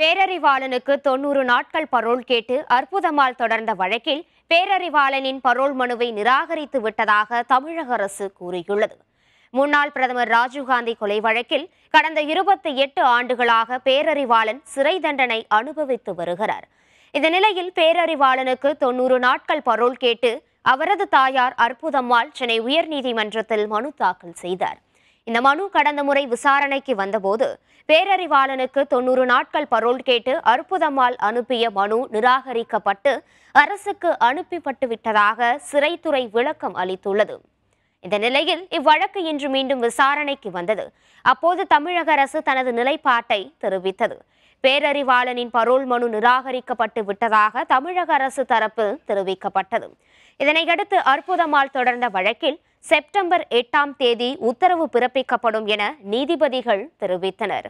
பேரறிவாளனுக்கு தொன்னூறு நாட்கள் பரோல் கேட்டு அற்புதமால் தொடர்ந்த வழக்கில் பேரறிவாளனின் பரோல் மனுவை நிராகரித்து விட்டதாக தமிழக அரசு கூறியுள்ளது முன்னாள் பிரதமர் ராஜீவ்காந்தி கொலை வழக்கில் கடந்த இருபத்தி எட்டு ஆண்டுகளாக பேரறிவாளன் சிறை தண்டனை அனுபவித்து வருகிறார் இந்த நிலையில் பேரறிவாளனுக்கு தொன்னூறு நாட்கள் பரோல் கேட்டு அவரது தாயார் அற்புதம்மாள் சென்னை உயர்நீதிமன்றத்தில் மனு தாக்கல் செய்தார் இந்த மனு கடந்த முறை விசாரணைக்கு வந்தபோது பேரறிவாளனுக்கு தொன்னூறு நாட்கள் பரோல் கேட்டு அற்புதம்மாள் அனுப்பிய மனு நிராகரிக்கப்பட்டு அரசுக்கு அனுப்பிப்பட்டு விட்டதாக சிறைத்துறை விளக்கம் அளித்துள்ளது இந்த நிலையில் இவ்வழக்கு இன்று மீண்டும் விசாரணைக்கு வந்தது அப்போது தமிழக அரசு தனது நிலைப்பாட்டை தெரிவித்தது பேரறிவாளனின் பரோல் மனு நிராகரிக்கப்பட்டு விட்டதாக தமிழக அரசு தரப்பில் தெரிவிக்கப்பட்டது இதனையடுத்து அற்புதமால் தொடர்ந்த வழக்கில் செப்டம்பர் எட்டாம் தேதி உத்தரவு பிறப்பிக்கப்படும் என நீதிபதிகள் தெரிவித்தனர்